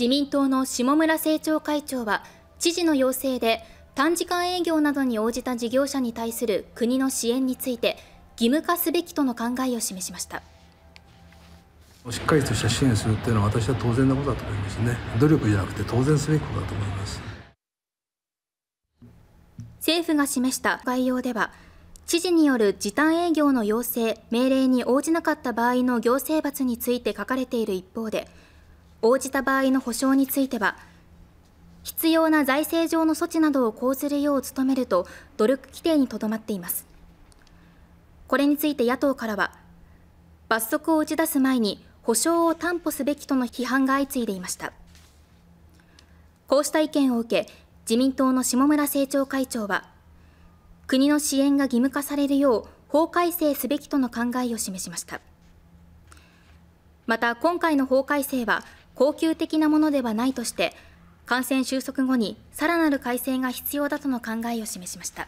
自民党の下村政調会長は知事の要請で短時間営業などに応じた事業者に対する国の支援について義務化すべきとの考えを示しましたしっかりとした支援するというのは私は当然なことだと思いますね努力じゃなくて当然すべきことだと思います政府が示した概要では知事による時短営業の要請命令に応じなかった場合の行政罰について書かれている一方で応じた場合の補償については必要な財政上の措置などを講ずるよう努めると努力規定にとどまっていますこれについて野党からは罰則を打ち出す前に補償を担保すべきとの批判が相次いでいましたこうした意見を受け自民党の下村政調会長は国の支援が義務化されるよう法改正すべきとの考えを示しましたまた今回の法改正は恒久的なものではないとして感染収束後にさらなる改正が必要だとの考えを示しました。